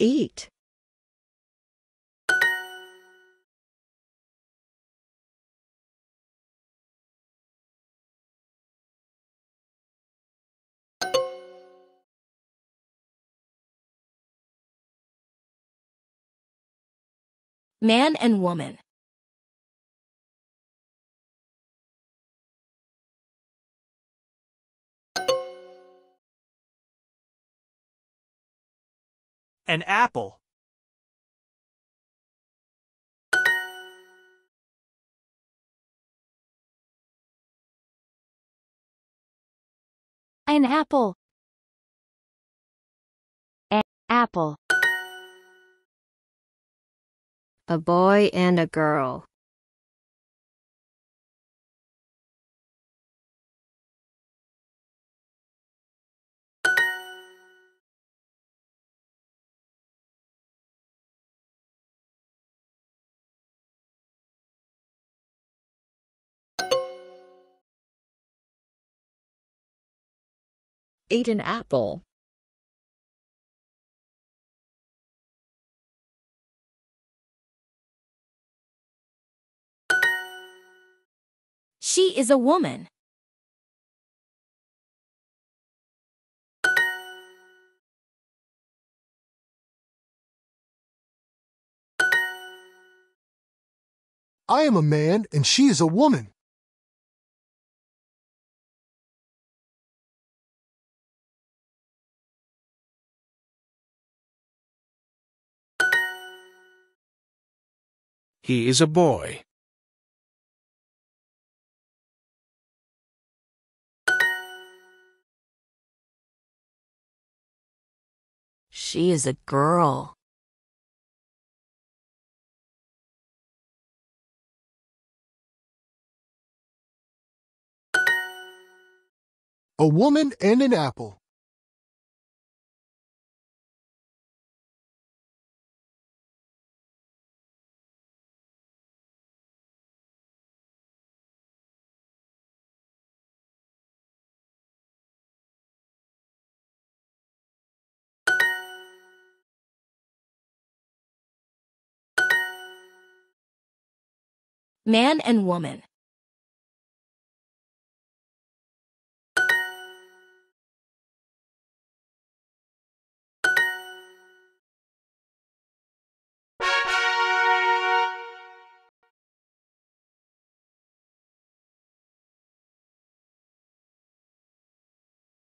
eat. Man and woman. An apple. An apple. An apple. A boy and a girl. ate an apple. She is a woman. I am a man and she is a woman. He is a boy. She is a girl. A woman and an apple. man and woman.